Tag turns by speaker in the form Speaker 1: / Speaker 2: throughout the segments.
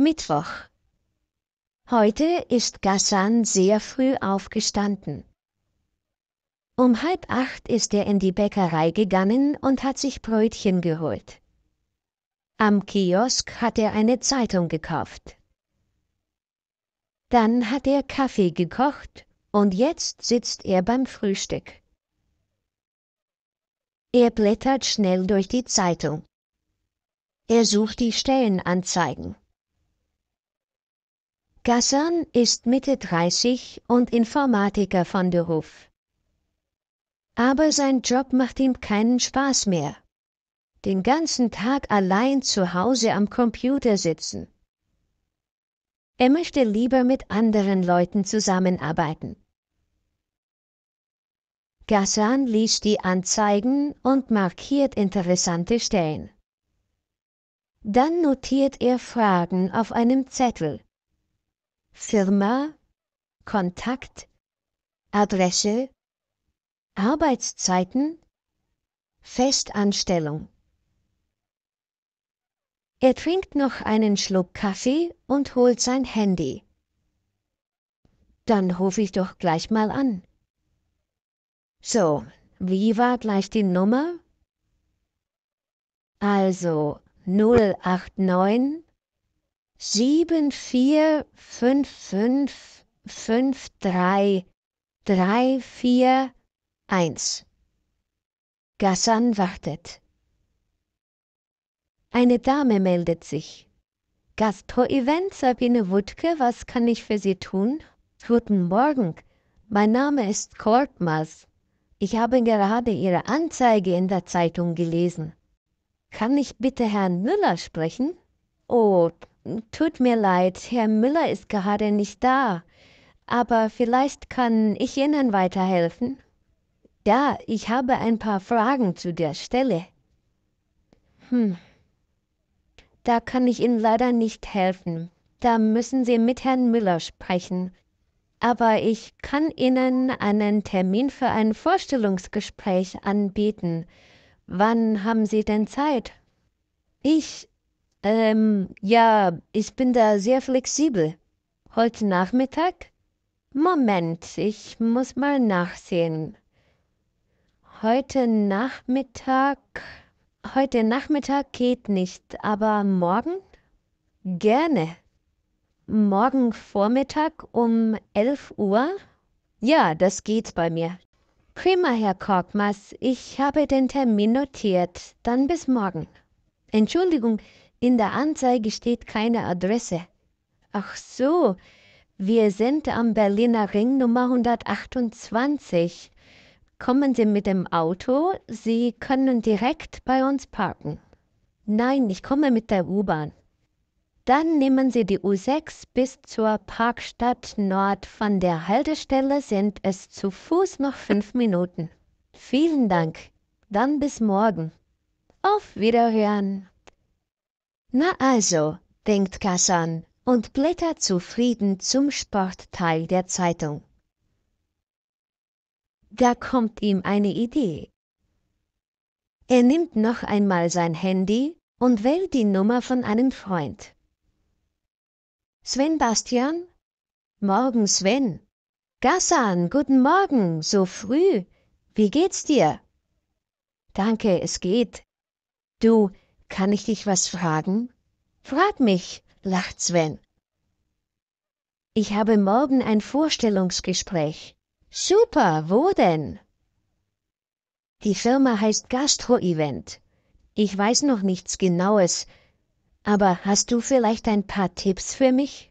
Speaker 1: Mittwoch. Heute ist Gassan sehr früh aufgestanden. Um halb acht ist er in die Bäckerei gegangen und hat sich Brötchen geholt. Am Kiosk hat er eine Zeitung gekauft. Dann hat er Kaffee gekocht und jetzt sitzt er beim Frühstück. Er blättert schnell durch die Zeitung. Er sucht die Stellenanzeigen. Gassan ist Mitte 30 und Informatiker von Beruf. Aber sein Job macht ihm keinen Spaß mehr. Den ganzen Tag allein zu Hause am Computer sitzen. Er möchte lieber mit anderen Leuten zusammenarbeiten. Gassan liest die Anzeigen und markiert interessante Stellen. Dann notiert er Fragen auf einem Zettel. Firma, Kontakt, Adresse, Arbeitszeiten, Festanstellung. Er trinkt noch einen Schluck Kaffee und holt sein Handy. Dann rufe ich doch gleich mal an. So, wie war gleich die Nummer? Also 089 sieben Gassan wartet. Eine Dame meldet sich. Gastro-Event Sabine Wutke, was kann ich für Sie tun? Guten Morgen, mein Name ist Kortmas. Ich habe gerade Ihre Anzeige in der Zeitung gelesen. Kann ich bitte Herrn Müller sprechen? Oh, Tut mir leid, Herr Müller ist gerade nicht da, aber vielleicht kann ich Ihnen weiterhelfen. Ja, ich habe ein paar Fragen zu der Stelle. Hm. Da kann ich Ihnen leider nicht helfen. Da müssen Sie mit Herrn Müller sprechen. Aber ich kann Ihnen einen Termin für ein Vorstellungsgespräch anbieten. Wann haben Sie denn Zeit? Ich, ähm, ja, ich bin da sehr flexibel. Heute Nachmittag? Moment, ich muss mal nachsehen. Heute Nachmittag. Heute Nachmittag geht nicht, aber morgen? Gerne. Morgen Vormittag um 11 Uhr? Ja, das geht bei mir. Prima, Herr Korkmas, ich habe den Termin notiert. Dann bis morgen. Entschuldigung, in der Anzeige steht keine Adresse. Ach so, wir sind am Berliner Ring Nummer 128. Kommen Sie mit dem Auto, Sie können direkt bei uns parken. Nein, ich komme mit der U-Bahn. Dann nehmen Sie die U6 bis zur Parkstadt Nord. Von der Haltestelle sind es zu Fuß noch fünf Minuten. Vielen Dank. Dann bis morgen. Auf Wiederhören na also denkt kazan und blättert zufrieden zum sportteil der zeitung da kommt ihm eine idee er nimmt noch einmal sein handy und wählt die nummer von einem freund sven bastian morgen sven Gassan, guten morgen so früh wie geht's dir danke es geht du kann ich dich was fragen? Frag mich, lacht Sven. Ich habe morgen ein Vorstellungsgespräch. Super, wo denn? Die Firma heißt Gastro-Event. Ich weiß noch nichts Genaues, aber hast du vielleicht ein paar Tipps für mich?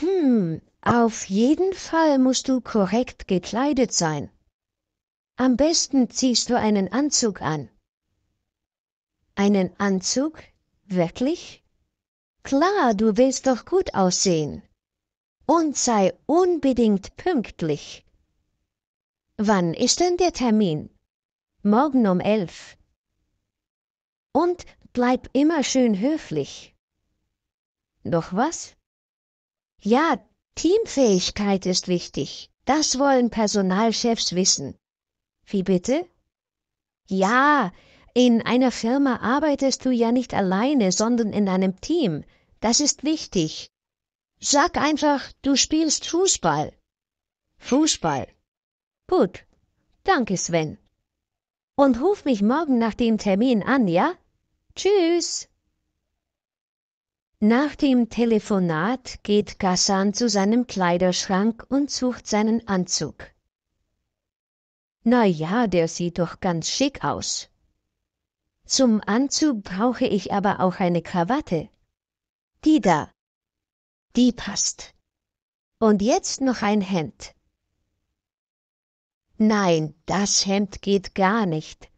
Speaker 1: Hm, auf jeden Fall musst du korrekt gekleidet sein. Am besten ziehst du einen Anzug an einen anzug wirklich klar du willst doch gut aussehen und sei unbedingt pünktlich wann ist denn der termin morgen um elf und bleib immer schön höflich noch was ja teamfähigkeit ist wichtig das wollen personalchefs wissen wie bitte ja in einer Firma arbeitest du ja nicht alleine, sondern in einem Team. Das ist wichtig. Sag einfach, du spielst Fußball. Fußball. Gut. Danke, Sven. Und ruf mich morgen nach dem Termin an, ja? Tschüss. Nach dem Telefonat geht Gassan zu seinem Kleiderschrank und sucht seinen Anzug. Na ja, der sieht doch ganz schick aus. Zum Anzug brauche ich aber auch eine Krawatte. Die da. Die passt. Und jetzt noch ein Hemd. Nein, das Hemd geht gar nicht.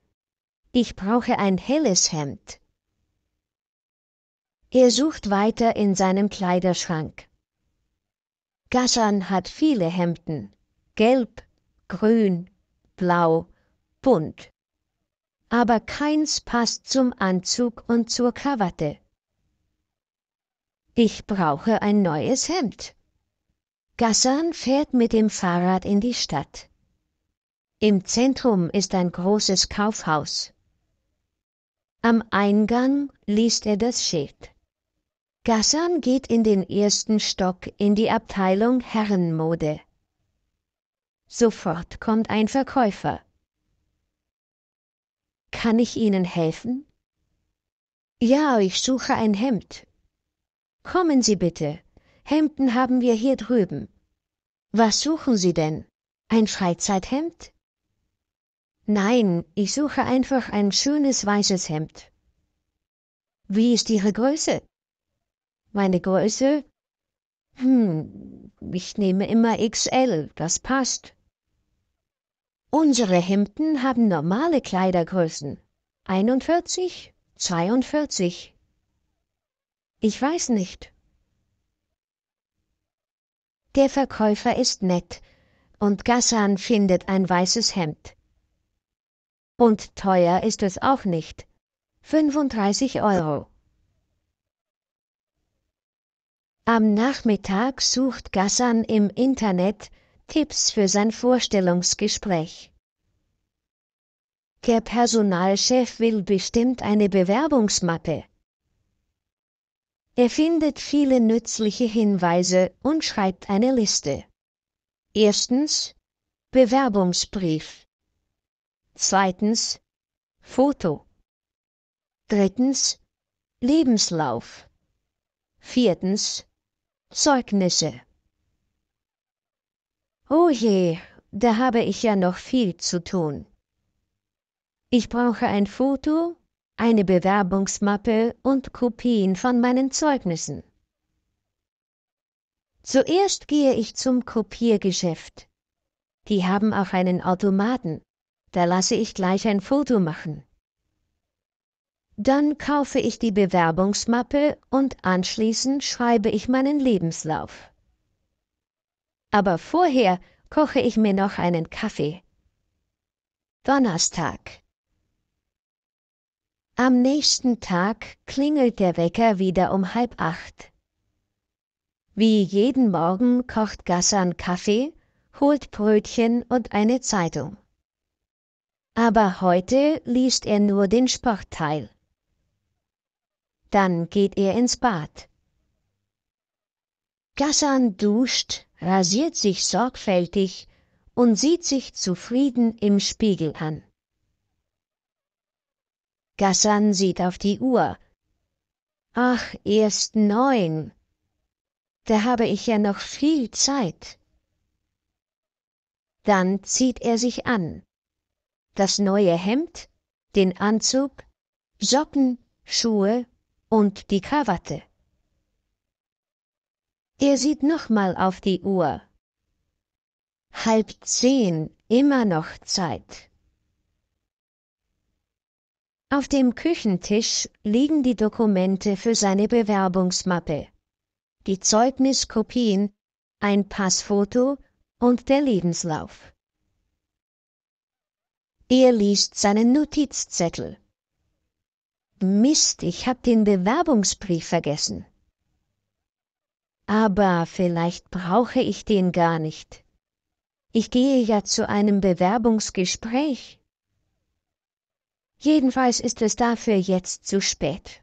Speaker 1: Ich brauche ein helles Hemd. Er sucht weiter in seinem Kleiderschrank. Gassan hat viele Hemden. Gelb, grün, blau, bunt aber keins passt zum Anzug und zur Krawatte. Ich brauche ein neues Hemd. Gassan fährt mit dem Fahrrad in die Stadt. Im Zentrum ist ein großes Kaufhaus. Am Eingang liest er das Schild. Gassan geht in den ersten Stock in die Abteilung Herrenmode. Sofort kommt ein Verkäufer. Kann ich Ihnen helfen? Ja, ich suche ein Hemd. Kommen Sie bitte. Hemden haben wir hier drüben. Was suchen Sie denn? Ein Freizeithemd? Nein, ich suche einfach ein schönes weißes Hemd. Wie ist Ihre Größe? Meine Größe? Hm, ich nehme immer XL, das passt unsere hemden haben normale kleidergrößen 41, 42. ich weiß nicht der verkäufer ist nett und Gassan findet ein weißes hemd und teuer ist es auch nicht 35 euro am nachmittag sucht Gassan im internet Tipps für sein Vorstellungsgespräch. Der Personalchef will bestimmt eine Bewerbungsmappe. Er findet viele nützliche Hinweise und schreibt eine Liste. Erstens Bewerbungsbrief. Zweitens Foto. Drittens Lebenslauf. Viertens Zeugnisse. Oh je da habe ich ja noch viel zu tun ich brauche ein foto eine bewerbungsmappe und kopien von meinen zeugnissen zuerst gehe ich zum kopiergeschäft die haben auch einen automaten da lasse ich gleich ein foto machen dann kaufe ich die bewerbungsmappe und anschließend schreibe ich meinen lebenslauf aber vorher koche ich mir noch einen Kaffee. Donnerstag. Am nächsten Tag klingelt der Wecker wieder um halb acht. Wie jeden Morgen kocht Gassan Kaffee, holt Brötchen und eine Zeitung. Aber heute liest er nur den Sportteil. Dann geht er ins Bad. Gassan duscht, rasiert sich sorgfältig und sieht sich zufrieden im spiegel an Gassan sieht auf die Uhr. Ach, erst neun. Da habe ich ja noch viel Zeit. Dann zieht er sich an. Das neue Hemd, den Anzug, Socken, Schuhe und die Krawatte er sieht nochmal auf die uhr halb zehn immer noch zeit auf dem küchentisch liegen die dokumente für seine bewerbungsmappe die zeugniskopien ein Passfoto und der lebenslauf er liest seinen notizzettel mist ich hab den bewerbungsbrief vergessen aber vielleicht brauche ich den gar nicht. Ich gehe ja zu einem Bewerbungsgespräch. Jedenfalls ist es dafür jetzt zu spät.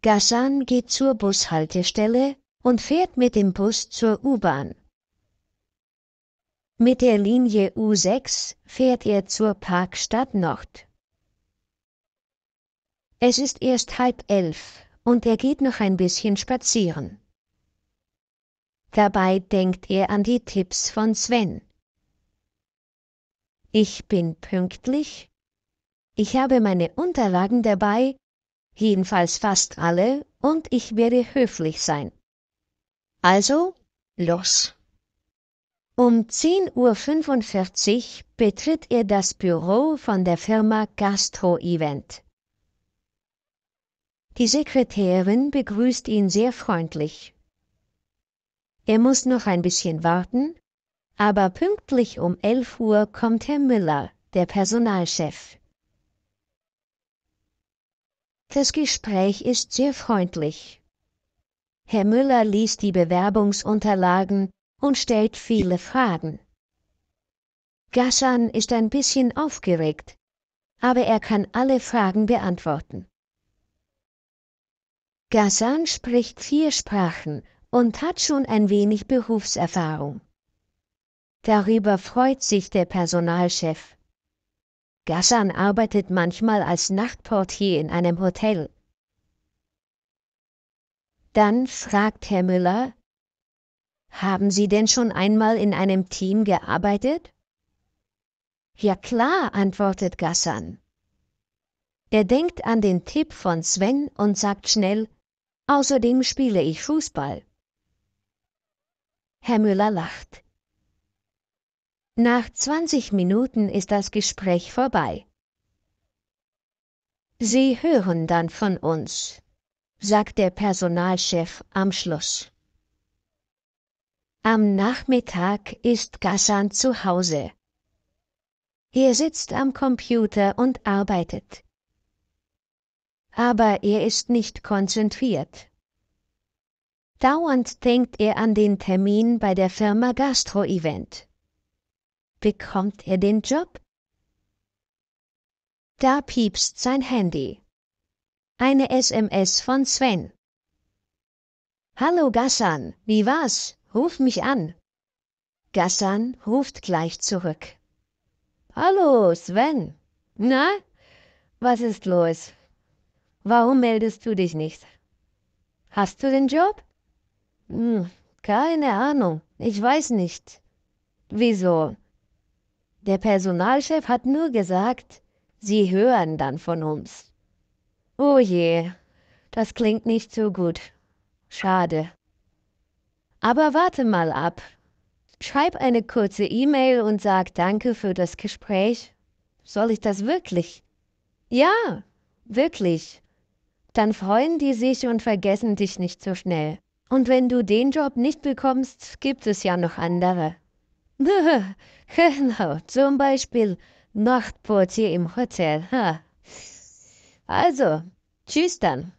Speaker 1: Gassan geht zur Bushaltestelle und fährt mit dem Bus zur U-Bahn. Mit der Linie U6 fährt er zur Parkstadt Nord. Es ist erst halb elf und er geht noch ein bisschen spazieren. Dabei denkt er an die Tipps von Sven. Ich bin pünktlich. Ich habe meine Unterlagen dabei, jedenfalls fast alle, und ich werde höflich sein. Also, los. Um 10.45 Uhr betritt er das Büro von der Firma Gastro Event die sekretärin begrüßt ihn sehr freundlich er muss noch ein bisschen warten aber pünktlich um 11 uhr kommt herr müller der personalchef das gespräch ist sehr freundlich herr müller liest die bewerbungsunterlagen und stellt viele fragen gassan ist ein bisschen aufgeregt aber er kann alle fragen beantworten Gassan spricht vier Sprachen und hat schon ein wenig Berufserfahrung. Darüber freut sich der Personalchef. Gassan arbeitet manchmal als Nachtportier in einem Hotel. Dann fragt Herr Müller, haben Sie denn schon einmal in einem Team gearbeitet? Ja klar, antwortet Gassan. Er denkt an den Tipp von Sven und sagt schnell, Außerdem spiele ich Fußball. Herr Müller lacht. Nach 20 Minuten ist das Gespräch vorbei. Sie hören dann von uns, sagt der Personalchef am Schluss. Am Nachmittag ist Gassan zu Hause. Er sitzt am Computer und arbeitet aber er ist nicht konzentriert. Dauernd denkt er an den Termin bei der Firma Gastro Event. Bekommt er den Job? Da piepst sein Handy. Eine SMS von Sven. Hallo Gassan, wie war's? Ruf mich an. Gassan ruft gleich zurück. Hallo Sven. Na, was ist los? warum meldest du dich nicht hast du den job Hm, keine ahnung ich weiß nicht wieso der personalchef hat nur gesagt sie hören dann von uns Oh je das klingt nicht so gut schade aber warte mal ab schreib eine kurze e-Mail und sag danke für das Gespräch. Soll ich das wirklich? Ja, wirklich dann freuen die sich und vergessen dich nicht so schnell. Und wenn du den Job nicht bekommst, gibt es ja noch andere. genau, zum Beispiel Nachtportier im Hotel. Also, tschüss dann.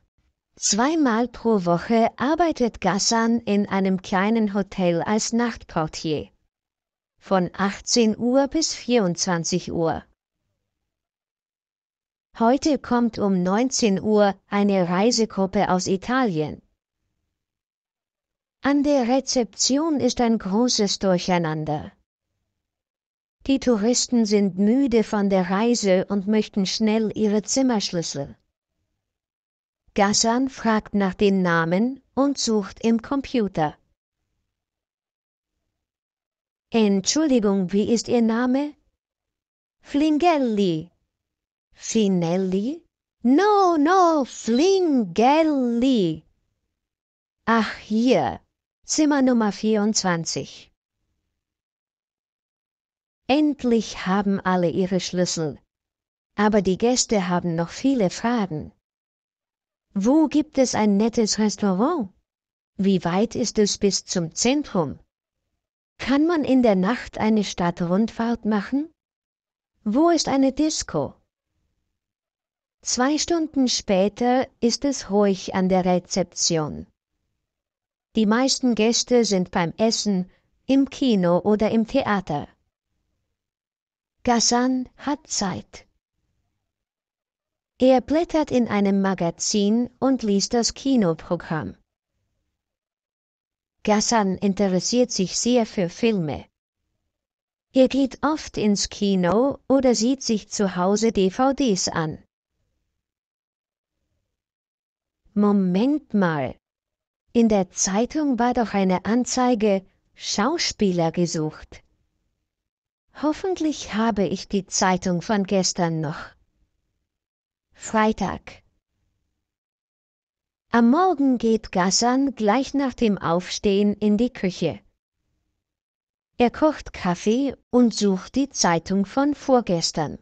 Speaker 1: Zweimal pro Woche arbeitet Gassan in einem kleinen Hotel als Nachtportier. Von 18 Uhr bis 24 Uhr. Heute kommt um 19 Uhr eine Reisegruppe aus Italien. An der Rezeption ist ein großes Durcheinander. Die Touristen sind müde von der Reise und möchten schnell ihre Zimmerschlüssel. Gassan fragt nach den Namen und sucht im Computer. Entschuldigung, wie ist Ihr Name? Flingelli, finelli no no flingelli ach hier zimmer nummer 24. endlich haben alle ihre schlüssel aber die gäste haben noch viele fragen wo gibt es ein nettes restaurant wie weit ist es bis zum zentrum kann man in der nacht eine stadtrundfahrt machen wo ist eine disco Zwei Stunden später ist es ruhig an der Rezeption. Die meisten Gäste sind beim Essen, im Kino oder im Theater. Gassan hat Zeit. Er blättert in einem Magazin und liest das Kinoprogramm. Gassan interessiert sich sehr für Filme. Er geht oft ins Kino oder sieht sich zu Hause DVDs an. Moment mal. In der Zeitung war doch eine Anzeige Schauspieler gesucht. Hoffentlich habe ich die Zeitung von gestern noch. Freitag. Am Morgen geht Gassan gleich nach dem Aufstehen in die Küche. Er kocht Kaffee und sucht die Zeitung von vorgestern.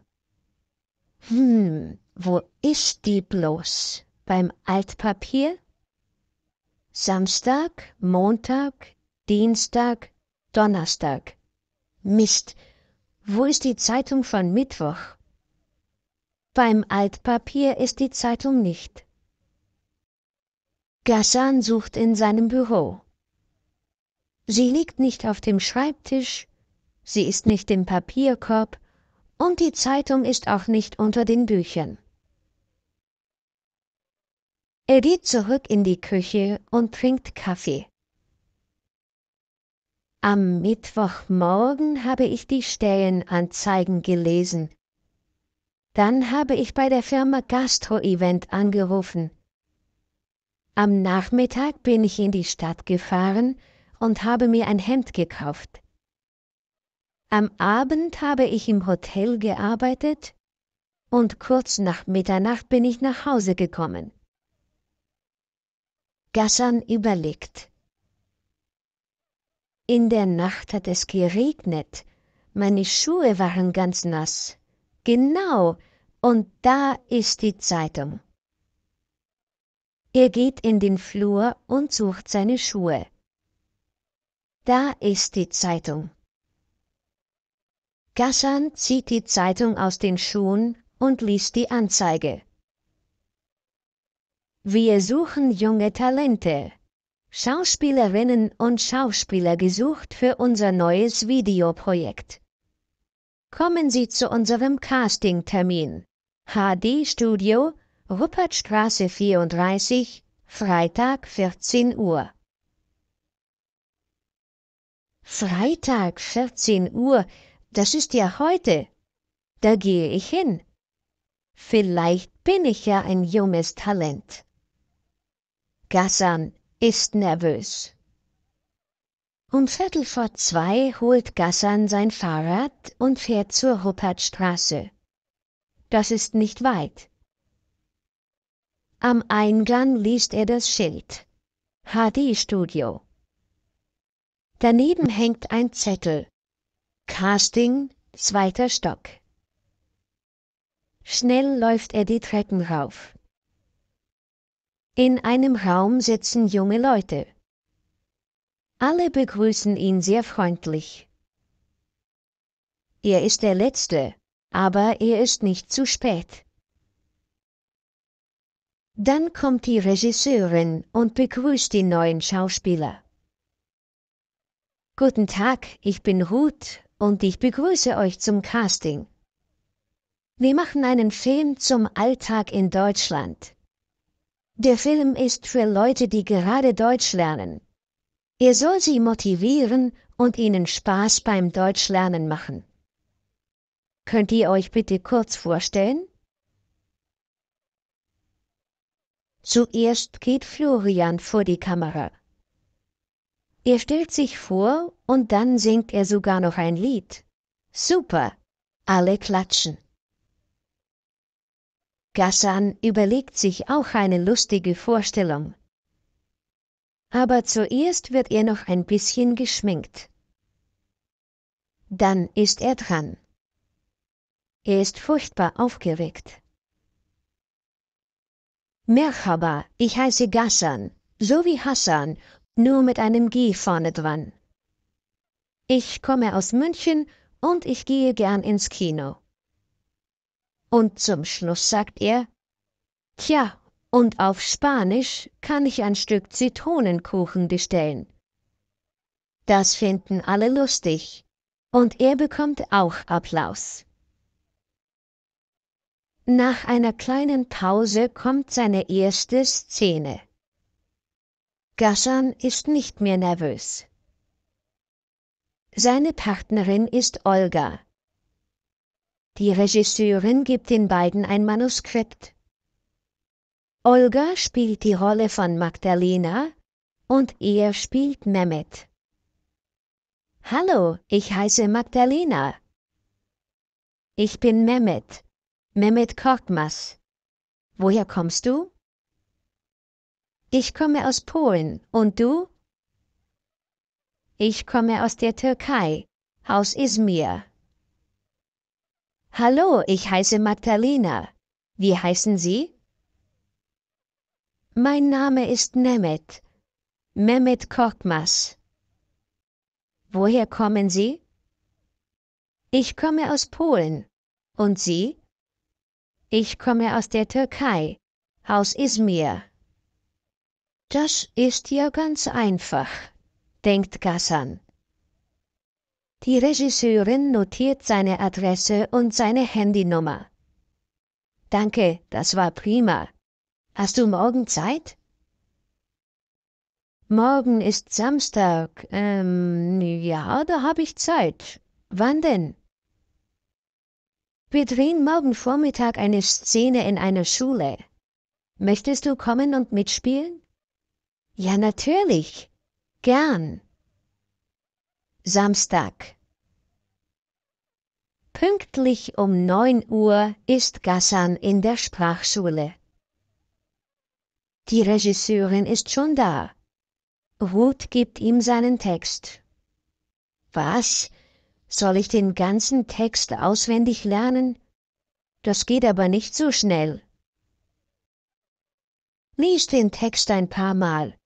Speaker 1: Hm, wo ist die bloß? beim Altpapier? Samstag, Montag, Dienstag, Donnerstag. Mist, wo ist die Zeitung von Mittwoch? Beim Altpapier ist die Zeitung nicht. Gassan sucht in seinem Büro. Sie liegt nicht auf dem Schreibtisch, sie ist nicht im Papierkorb und die Zeitung ist auch nicht unter den Büchern. Er geht zurück in die Küche und trinkt Kaffee. Am Mittwochmorgen habe ich die Stellenanzeigen gelesen. Dann habe ich bei der Firma Gastro-Event angerufen. Am Nachmittag bin ich in die Stadt gefahren und habe mir ein Hemd gekauft. Am Abend habe ich im Hotel gearbeitet und kurz nach Mitternacht bin ich nach Hause gekommen. Gassan überlegt. In der Nacht hat es geregnet. Meine Schuhe waren ganz nass. Genau, und da ist die Zeitung. Er geht in den Flur und sucht seine Schuhe. Da ist die Zeitung. Gassan zieht die Zeitung aus den Schuhen und liest die Anzeige. Wir suchen junge Talente. Schauspielerinnen und Schauspieler gesucht für unser neues Videoprojekt. Kommen Sie zu unserem Castingtermin. HD Studio, Ruppertstraße 34, Freitag 14 Uhr. Freitag 14 Uhr, das ist ja heute. Da gehe ich hin. Vielleicht bin ich ja ein junges Talent. Gassan ist nervös. Um Viertel vor zwei holt Gassan sein Fahrrad und fährt zur Ruppertstraße. Das ist nicht weit. Am Eingang liest er das Schild. HD-Studio. Daneben hängt ein Zettel. Casting, zweiter Stock. Schnell läuft er die Treppen rauf. In einem Raum sitzen junge Leute. Alle begrüßen ihn sehr freundlich. Er ist der Letzte, aber er ist nicht zu spät. Dann kommt die Regisseurin und begrüßt den neuen Schauspieler. Guten Tag, ich bin Ruth und ich begrüße euch zum Casting. Wir machen einen Film zum Alltag in Deutschland. Der Film ist für Leute, die gerade Deutsch lernen. Er soll sie motivieren und ihnen Spaß beim Deutschlernen machen. Könnt ihr euch bitte kurz vorstellen? Zuerst geht Florian vor die Kamera. Er stellt sich vor und dann singt er sogar noch ein Lied. Super! Alle klatschen. Gassan überlegt sich auch eine lustige Vorstellung. Aber zuerst wird er noch ein bisschen geschminkt. Dann ist er dran. Er ist furchtbar aufgeregt. Merhaba, ich heiße Gassan, so wie Hassan, nur mit einem G vorne dran. Ich komme aus München und ich gehe gern ins Kino und zum Schluss sagt er tja und auf spanisch kann ich ein stück zitronenkuchen bestellen das finden alle lustig und er bekommt auch applaus nach einer kleinen Pause kommt seine erste Szene. Gassan ist nicht mehr nervös. Seine Partnerin ist Olga, die Regisseurin gibt den beiden ein Manuskript. Olga spielt die Rolle von Magdalena und er spielt Mehmet. Hallo, ich heiße Magdalena. Ich bin Mehmet. Mehmet Korkmas. Woher kommst du? Ich komme aus Polen. Und du? Ich komme aus der Türkei, aus Izmir. Hallo, ich heiße Magdalena. Wie heißen Sie? Mein Name ist Nemet. Mehmet Korkmaz. Woher kommen Sie? Ich komme aus Polen. Und Sie? Ich komme aus der Türkei, aus Izmir. Das ist ja ganz einfach, denkt Gassan. Die Regisseurin notiert seine Adresse und seine Handynummer. Danke, das war prima. Hast du morgen Zeit? Morgen ist Samstag. Ähm, ja, da habe ich Zeit. Wann denn? Wir drehen morgen Vormittag eine Szene in einer Schule. Möchtest du kommen und mitspielen? Ja, natürlich. Gern. Samstag. Pünktlich um 9 Uhr ist Gassan in der Sprachschule. Die Regisseurin ist schon da. Ruth gibt ihm seinen Text. Was? Soll ich den ganzen Text auswendig lernen? Das geht aber nicht so schnell. Lies den Text ein paar Mal.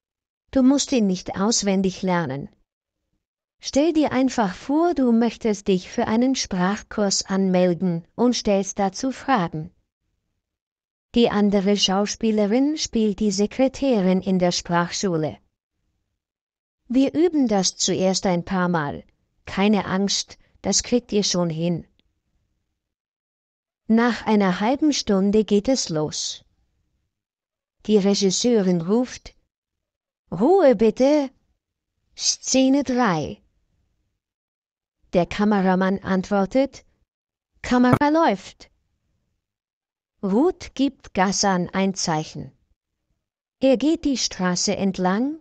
Speaker 1: Du musst ihn nicht auswendig lernen. Stell dir einfach vor, du möchtest dich für einen Sprachkurs anmelden und stellst dazu Fragen. Die andere Schauspielerin spielt die Sekretärin in der Sprachschule. Wir üben das zuerst ein paar Mal. Keine Angst, das kriegt ihr schon hin. Nach einer halben Stunde geht es los. Die Regisseurin ruft Ruhe bitte. Szene 3 der Kameramann antwortet, Kamera läuft. Ruth gibt Gassan ein Zeichen. Er geht die Straße entlang,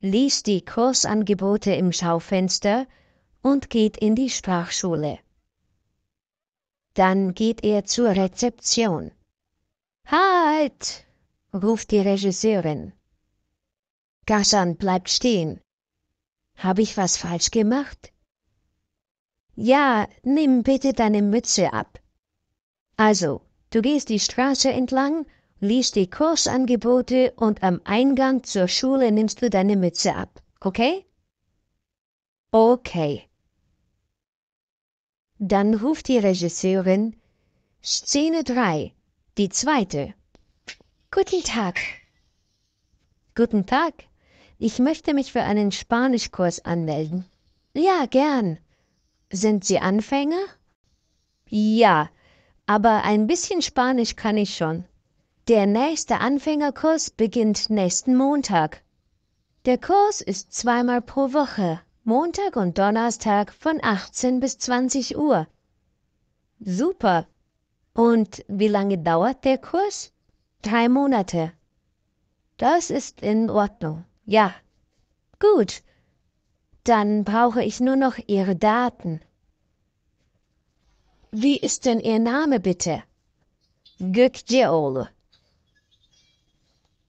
Speaker 1: liest die Kursangebote im Schaufenster und geht in die Sprachschule. Dann geht er zur Rezeption. Halt! ruft die Regisseurin. Gassan bleibt stehen. Habe ich was falsch gemacht? Ja, nimm bitte deine Mütze ab. Also, du gehst die Straße entlang, liest die Kursangebote und am Eingang zur Schule nimmst du deine Mütze ab. Okay? Okay. Dann ruft die Regisseurin Szene 3, die zweite. Guten Tag. Guten Tag. Ich möchte mich für einen Spanischkurs anmelden. Ja, gern. Sind Sie Anfänger? Ja, aber ein bisschen Spanisch kann ich schon. Der nächste Anfängerkurs beginnt nächsten Montag. Der Kurs ist zweimal pro Woche, Montag und Donnerstag von 18 bis 20 Uhr. Super. Und wie lange dauert der Kurs? Drei Monate. Das ist in Ordnung. Ja. Gut. Dann brauche ich nur noch Ihre Daten. Wie ist denn Ihr Name bitte? Gökceoğlu.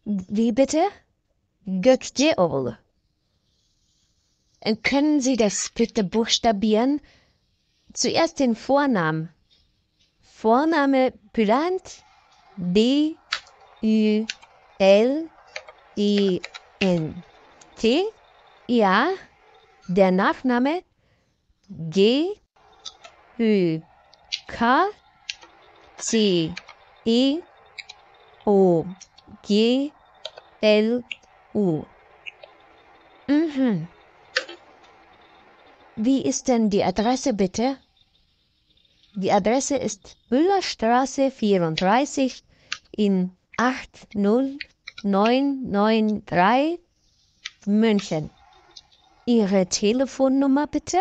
Speaker 1: Wie bitte? Gökceoğlu. Können Sie das bitte buchstabieren? Zuerst den Vornamen. Vorname Bülent B U L I e N T? Ja? Der Nachname G Ü K C E O G L U. Mhm. Wie ist denn die Adresse bitte? Die Adresse ist Müllerstraße 34 in 80993 München. Ihre Telefonnummer bitte?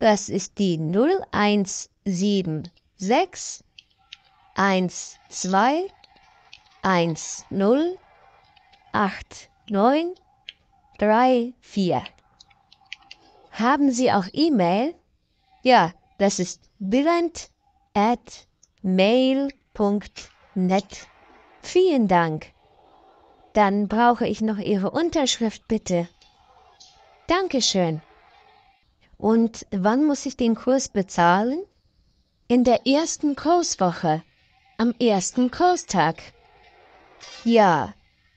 Speaker 1: Das ist die 0176 12 10 Haben Sie auch E-Mail? Ja, das ist billend at mail.net. Vielen Dank. Dann brauche ich noch Ihre Unterschrift bitte. Dankeschön. Und wann muss ich den Kurs bezahlen? In der ersten Kurswoche, am ersten Kurstag. Ja,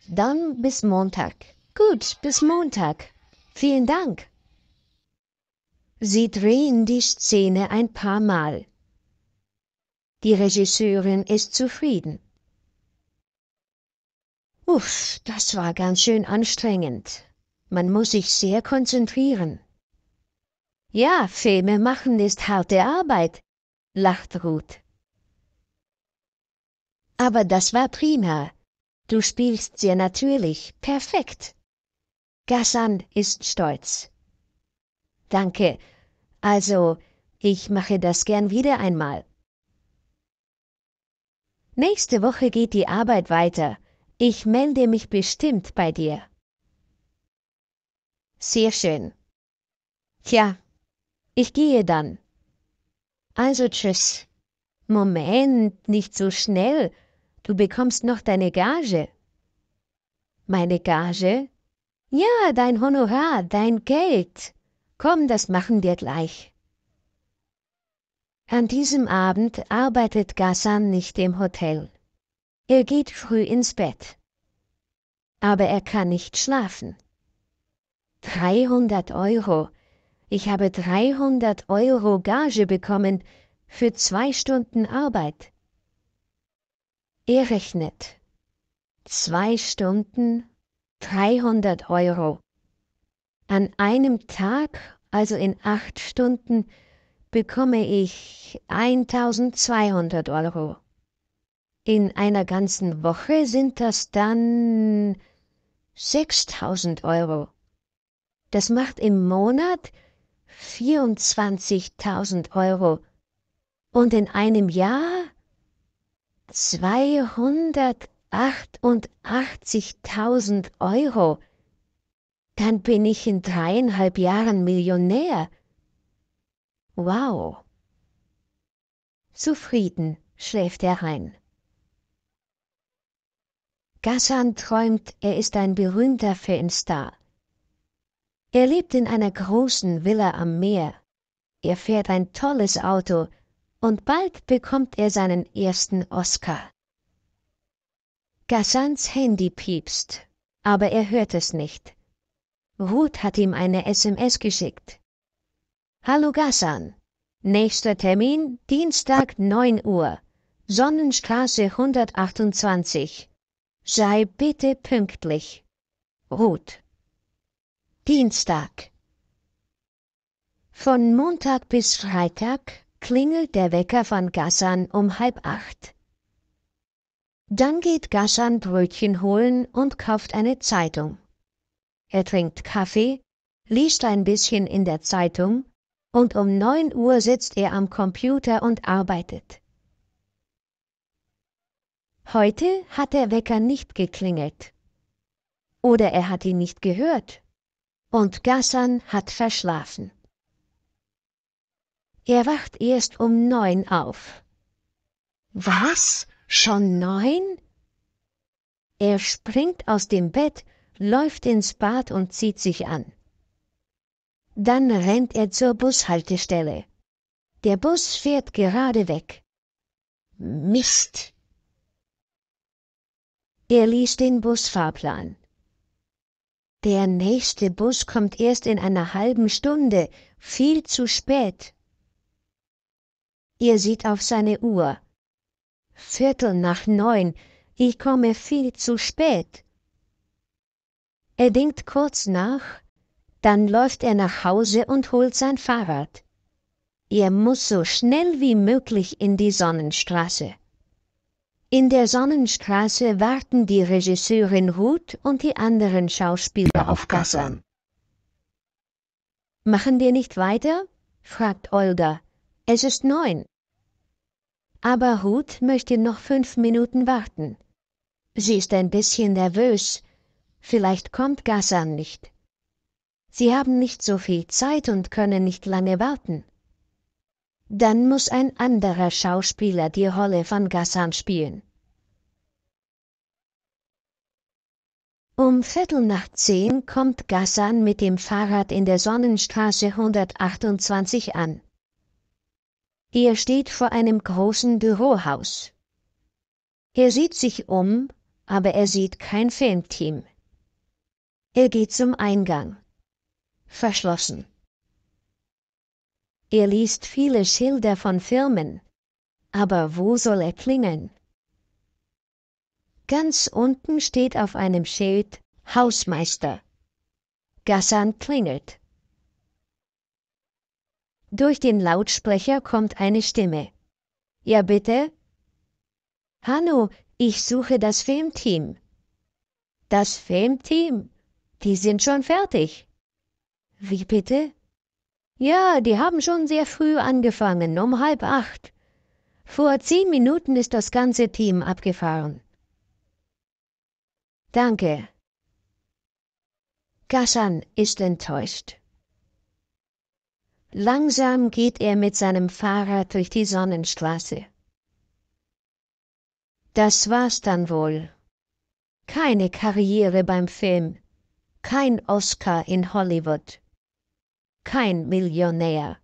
Speaker 1: dann bis Montag. Gut, bis Montag. Vielen Dank. Sie drehen die Szene ein paar Mal. Die Regisseurin ist zufrieden. Uff, das war ganz schön anstrengend man muss sich sehr konzentrieren ja filme machen ist harte arbeit lacht ruth aber das war prima du spielst sehr natürlich perfekt Gassan ist stolz danke also ich mache das gern wieder einmal nächste woche geht die arbeit weiter ich melde mich bestimmt bei dir sehr schön tja ich gehe dann also tschüss. moment nicht so schnell du bekommst noch deine gage meine gage ja dein honorar dein geld komm das machen wir gleich an diesem abend arbeitet ghasan nicht im hotel er geht früh ins bett aber er kann nicht schlafen 300 Euro. Ich habe 300 Euro Gage bekommen für zwei Stunden Arbeit. Er rechnet. Zwei Stunden, 300 Euro. An einem Tag, also in acht Stunden, bekomme ich 1200 Euro. In einer ganzen Woche sind das dann 6000 Euro. Das macht im Monat 24.000 Euro und in einem Jahr 288.000 Euro. Dann bin ich in dreieinhalb Jahren Millionär. Wow. Zufrieden schläft er ein. Gassan träumt, er ist ein berühmter Filmstar. Er lebt in einer großen Villa am Meer. Er fährt ein tolles Auto und bald bekommt er seinen ersten Oscar. Gassans Handy piepst, aber er hört es nicht. Ruth hat ihm eine SMS geschickt. Hallo Gassan. Nächster Termin Dienstag 9 Uhr. Sonnenstraße 128. Sei bitte pünktlich. Ruth dienstag von montag bis freitag klingelt der wecker von Gassan um halb acht dann geht Gassan brötchen holen und kauft eine zeitung er trinkt kaffee liest ein bisschen in der zeitung und um neun uhr sitzt er am computer und arbeitet heute hat der wecker nicht geklingelt oder er hat ihn nicht gehört und Gassan hat verschlafen. Er wacht erst um neun auf. Was? Schon neun? Er springt aus dem Bett, läuft ins Bad und zieht sich an. Dann rennt er zur Bushaltestelle. Der Bus fährt gerade weg. Mist! Er liest den Busfahrplan der nächste Bus kommt erst in einer halben Stunde, viel zu spät. Er sieht auf seine Uhr. Viertel nach neun, ich komme viel zu spät. Er denkt kurz nach, dann läuft er nach Hause und holt sein Fahrrad. Er muss so schnell wie möglich in die Sonnenstraße. In der Sonnenstraße warten die Regisseurin Ruth und die anderen Schauspieler auf Gassan. Machen wir nicht weiter? fragt Olga. Es ist neun. Aber Ruth möchte noch fünf Minuten warten. Sie ist ein bisschen nervös. Vielleicht kommt Gassan nicht. Sie haben nicht so viel Zeit und können nicht lange warten dann muss ein anderer Schauspieler die Rolle von Gassan spielen. Um Viertel nach zehn kommt Gassan mit dem Fahrrad in der Sonnenstraße 128 an. Er steht vor einem großen Bürohaus. Er sieht sich um, aber er sieht kein Filmteam. Er geht zum Eingang. Verschlossen. Er liest viele Schilder von Firmen. Aber wo soll er klingeln? Ganz unten steht auf einem Schild Hausmeister. Gassan klingelt. Durch den Lautsprecher kommt eine Stimme. Ja, bitte? Hanno, ich suche das Filmteam. Das Filmteam? Die sind schon fertig. Wie bitte? ja die haben schon sehr früh angefangen um halb acht vor zehn minuten ist das ganze team abgefahren danke gassan ist enttäuscht langsam geht er mit seinem fahrrad durch die sonnenstraße das war's dann wohl keine karriere beim film kein oscar in hollywood kein millionär